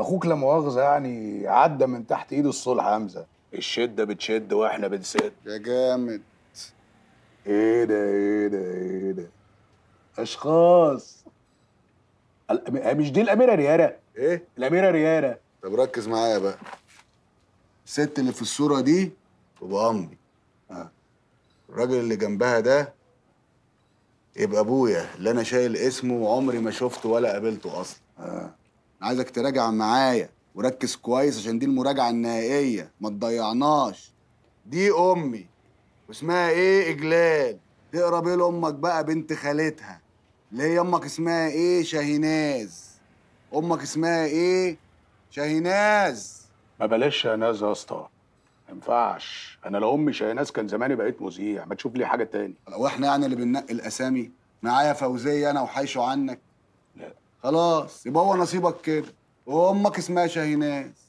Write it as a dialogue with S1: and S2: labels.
S1: اخوك لا مؤاخذه يعني عدى من تحت ايد الصلح همزه
S2: الشده بتشد واحنا بنسد يا جامد ايه ده ايه ده ايه ده اشخاص مش دي الاميره ريانا ايه الاميره
S3: ريانا طب ركز معايا بقى الست اللي في الصوره دي تبقى امي آه. الراجل اللي جنبها ده يبقى ابويا اللي انا شايل اسمه وعمري ما شفته ولا قابلته اصلا آه. انا عايزك تراجع معايا وركز كويس عشان دي المراجعه النهائيه ما تضيعناش دي امي واسمها ايه اجلال تقرا بيه لامك بقى بنت خالتها اللي هي امك اسمها ايه شاهيناز امك اسمها ايه شاهيناز
S1: ما بلاش شاهيناز يا اسطى ما ينفعش انا لو امي شاهيناز كان زماني بقيت مذيع ما تشوف لي حاجه تاني
S3: واحنا يعني اللي بننقي الاسامي معايا فوزيه انا وحيشو عنك خلاص يبقى هو نصيبك كده وامك اسمها شاهيناز